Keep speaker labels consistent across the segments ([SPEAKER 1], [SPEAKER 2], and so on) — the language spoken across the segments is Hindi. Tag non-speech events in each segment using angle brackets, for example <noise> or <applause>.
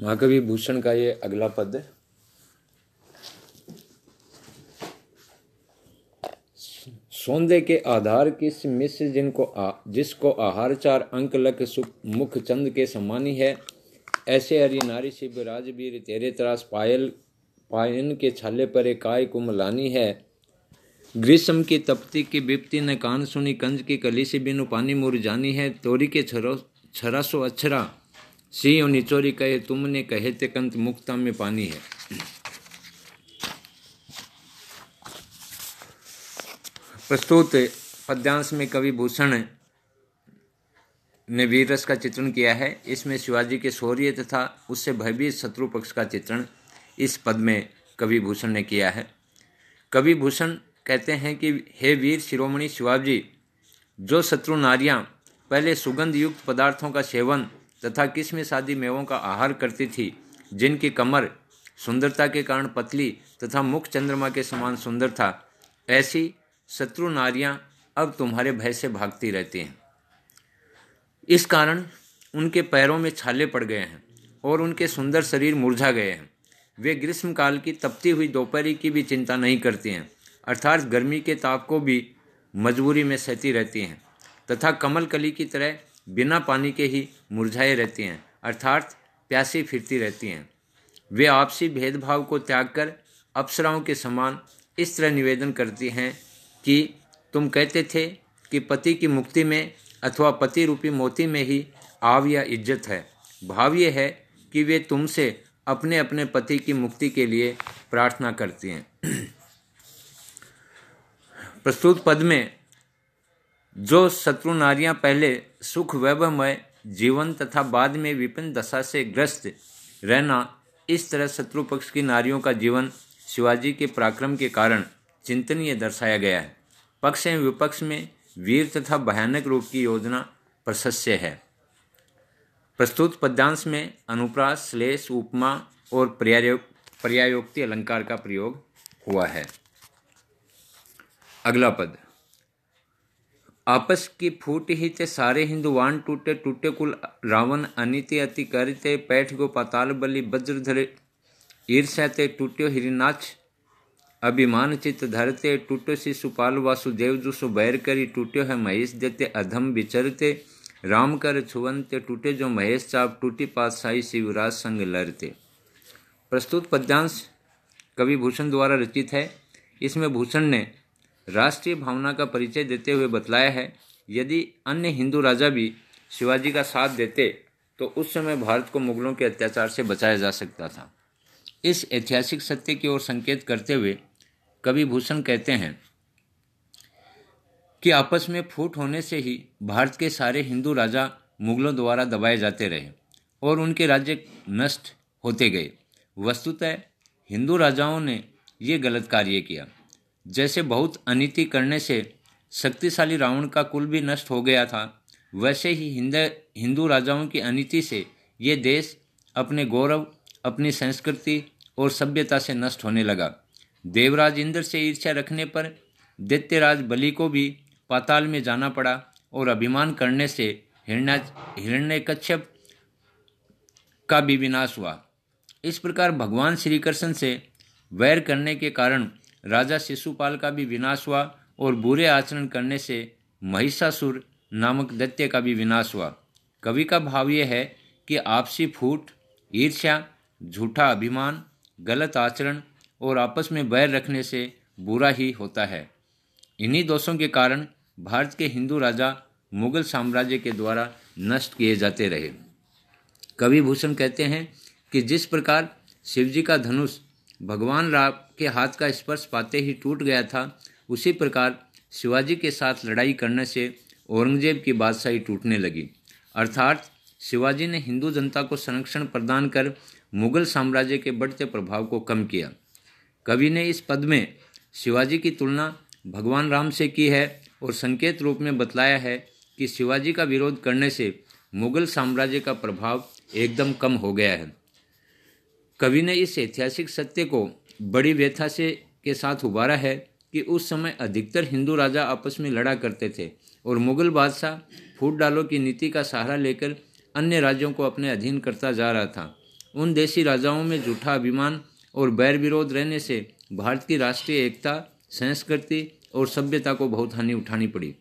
[SPEAKER 1] महाकवि भूषण का ये अगला पद है सौंदे के आधार किस मिश्र जिनको आ जिसको आहार चार अंक लक सुख मुख चंद के सम्मानी है ऐसे हरि नारी शिव राजवीर तेरे तरास पायल पायन के छाले पर काय को लानी है ग्रीष्म की तपती की विपति ने कान सुनी कंज की कली से बिनु पानी मुर जानी है तोरी के छरो छरा सो अक्षरा सिंह और निचोरी कहे तुमने कहे ते कंत मुक्ता में पानी है प्रस्तुत पद्यांश में कवि भूषण ने वीरस का चित्रण किया है इसमें शिवाजी के शौर्य तथा उससे भयभीत शत्रु पक्ष का चित्रण इस पद में कवि भूषण ने किया है कवि भूषण कहते हैं कि हे वीर शिरोमणि शिवाजी जो शत्रु नारियां पहले सुगंध युक्त पदार्थों का सेवन तथा किस्म आदि मेवों का आहार करती थी जिनकी कमर सुंदरता के कारण पतली तथा मुख चंद्रमा के समान सुंदर था ऐसी शत्रु नारियां अब तुम्हारे भय से भागती रहती हैं इस कारण उनके पैरों में छाले पड़ गए हैं और उनके सुंदर शरीर मुरझा गए हैं वे ग्रीष्मकाल की तपती हुई दोपहरी की भी चिंता नहीं करती हैं अर्थात गर्मी के ताप को भी मजबूरी में सहती रहती हैं तथा कमल कली की तरह बिना पानी के ही मुरझाए रहती हैं अर्थात प्यासी फिरती रहती हैं वे आपसी भेदभाव को त्याग कर अप्सराओं के समान इस तरह निवेदन करती हैं कि तुम कहते थे कि पति की मुक्ति में अथवा पति रूपी मोती में ही आव या इज्जत है भाव ये है कि वे तुमसे अपने अपने पति की मुक्ति के लिए प्रार्थना करती हैं <clears throat> प्रस्तुत पद में जो शत्रु नारियां पहले सुख वैभवमय जीवन तथा बाद में विपिन दशा से ग्रस्त रहना इस तरह शत्रु पक्ष की नारियों का जीवन शिवाजी के पराक्रम के कारण चिंतनीय दर्शाया गया है पक्ष एवं विपक्ष में वीर तथा भयानक रूप की योजना प्रशस्य है प्रस्तुत पद्यांश में अनुप्रास श्लेष उपमा और पर्यायोक्ति अलंकार का प्रयोग हुआ है अगला पद आपस की फूट ही ते सारे हिंदुवान टूटे टूटे कुल रावण अनिति अति करते पैठ गो पाताल बलि वज्रधर ईर्ष्या ते टूट्यो हिरिनाच अभिमान चित्त धरते टूट्यो शिशुपाल वासुदेव जुसु बैर करी टूट्यो है महेश देते अधम विचरते राम कर छुवंते टूटे जो महेश चाप टूटी पातशाही शिवराज संग लड़ते प्रस्तुत पद्यांश कवि भूषण द्वारा रचित है इसमें भूषण ने राष्ट्रीय भावना का परिचय देते हुए बतलाया है यदि अन्य हिंदू राजा भी शिवाजी का साथ देते तो उस समय भारत को मुगलों के अत्याचार से बचाया जा सकता था इस ऐतिहासिक सत्य की ओर संकेत करते हुए कवि भूषण कहते हैं कि आपस में फूट होने से ही भारत के सारे हिंदू राजा मुगलों द्वारा दबाए जाते रहे और उनके राज्य नष्ट होते गए वस्तुतः हिंदू राजाओं ने ये गलत कार्य किया जैसे बहुत अनिति करने से शक्तिशाली रावण का कुल भी नष्ट हो गया था वैसे ही हिंद हिंदू राजाओं की अनिति से ये देश अपने गौरव अपनी संस्कृति और सभ्यता से नष्ट होने लगा देवराज इंद्र से ईर्ष्या रखने पर दैत्यराज बलि को भी पाताल में जाना पड़ा और अभिमान करने से हिरण्य हिरण्य कच्छप का भी विनाश हुआ इस प्रकार भगवान श्री कृष्ण से वैर करने के कारण राजा शिशुपाल का भी विनाश हुआ और बुरे आचरण करने से महिषासुर नामक दत्त्य का भी विनाश हुआ कवि का भाव यह है कि आपसी फूट ईर्ष्या झूठा अभिमान गलत आचरण और आपस में बैर रखने से बुरा ही होता है इन्हीं दोषों के कारण भारत के हिंदू राजा मुगल साम्राज्य के द्वारा नष्ट किए जाते रहे कवि भूषण कहते हैं कि जिस प्रकार शिवजी का धनुष भगवान राम के हाथ का स्पर्श पाते ही टूट गया था उसी प्रकार शिवाजी के साथ लड़ाई करने से औरंगजेब की बादशाही टूटने लगी अर्थात शिवाजी ने हिंदू जनता को संरक्षण प्रदान कर मुगल साम्राज्य के बढ़ते प्रभाव को कम किया कवि ने इस पद में शिवाजी की तुलना भगवान राम से की है और संकेत रूप में बतलाया है कि शिवाजी का विरोध करने से मुगल साम्राज्य का प्रभाव एकदम कम हो गया है कवि ने इस ऐतिहासिक सत्य को बड़ी व्यथा से के साथ उबारा है कि उस समय अधिकतर हिंदू राजा आपस में लड़ा करते थे और मुगल बादशाह फूट डालो की नीति का सहारा लेकर अन्य राज्यों को अपने अधीन करता जा रहा था उन देशी राजाओं में जूठा अभिमान और बैर विरोध रहने से भारत की राष्ट्रीय एकता संस्कृति और सभ्यता को बहुत हानि उठानी पड़ी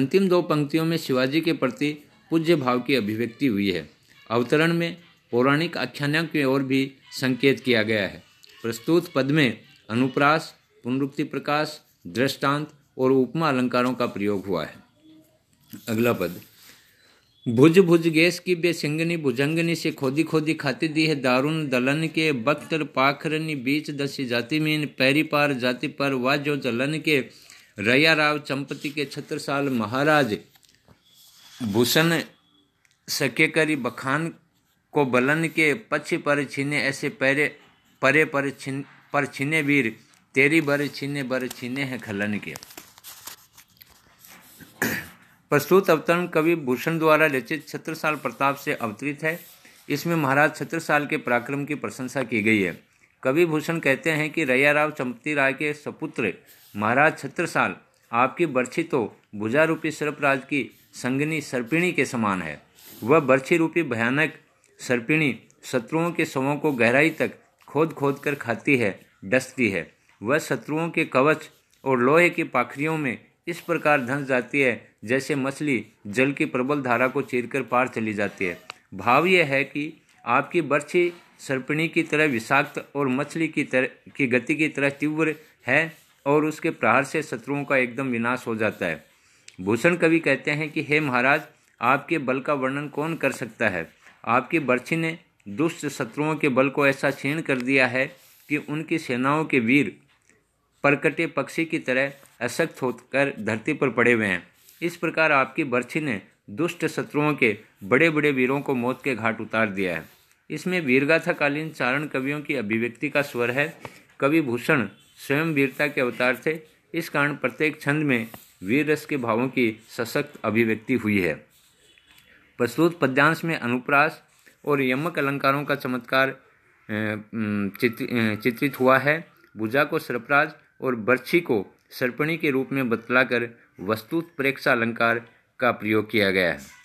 [SPEAKER 1] अंतिम दो पंक्तियों में शिवाजी के प्रति पूज्य भाव की अभिव्यक्ति हुई है अवतरण में पौराणिक आख्यानों की ओर भी संकेत किया गया है प्रस्तुत पद में अनुप्रास पुनरुक्ति प्रकाश दृष्टांत और उपमा अलंकारों का प्रयोग हुआ है अगला पद भुज भुज गैस की बेसिंगनी भुजंगनी से खोदी खोदी खाती दी है दारुण दलन के बख्तर पाखरनी बीच दसी जाति मीन पैरी पार जाति पर जो जलन के रैया राव चंपति के छत्रसाल महाराज भूषण करी बखान को बलन के पक्ष पर छिने ऐसे पैरे परे पर छिन पर छिने वीर तेरी बर छिने बर छिने हैं खलन के प्रस्तुत अवतरण कवि भूषण द्वारा रचित छत्रसाल प्रताप से अवतरित है इसमें महाराज छत्रसाल के पराक्रम की प्रशंसा की गई है कवि भूषण कहते हैं कि रैया राव चंपती राय के सपुत्र महाराज छत्रसाल आपकी बर्छी तो भुजा रूपी सर्पराज की संगनी सर्पिणी के समान है वह बर्छी रूपी भयानक सर्पिणी शत्रुओं के शवों को गहराई तक खोद खोद कर खाती है डसती है वह शत्रुओं के कवच और लोहे की पाखरियों में इस प्रकार धंस जाती है जैसे मछली जल की प्रबल धारा को चीरकर पार चली जाती है भाव यह है कि आपकी बर्छी सर्पिणी की तरह विषाक्त और मछली की तरह की गति की तरह तीव्र है और उसके प्रहार से शत्रुओं का एकदम विनाश हो जाता है भूषण कवि कहते हैं कि हे महाराज आपके बल का वर्णन कौन कर सकता है आपकी बर्छी ने दुष्ट शत्रुओं के बल को ऐसा क्षीण कर दिया है कि उनकी सेनाओं के वीर परकटे पक्षी की तरह अशक्त होकर धरती पर पड़े हुए हैं इस प्रकार आपकी बर्छी ने दुष्ट शत्रुओं के बड़े बड़े वीरों को मौत के घाट उतार दिया है इसमें वीरगाथाकालीन चारण कवियों की अभिव्यक्ति का स्वर है कवि भूषण स्वयं वीरता के अवतार थे इस कारण प्रत्येक छंद में वीर रस के भावों की सशक्त अभिव्यक्ति हुई है प्रस्तुत पद्यांश में अनुप्रास और यमक अलंकारों का चमत्कार चित्र, चित्रित हुआ है भुजा को सर्पराज और बर्छी को सर्पणी के रूप में बतलाकर वस्तु प्रेक्षा अलंकार का प्रयोग किया गया है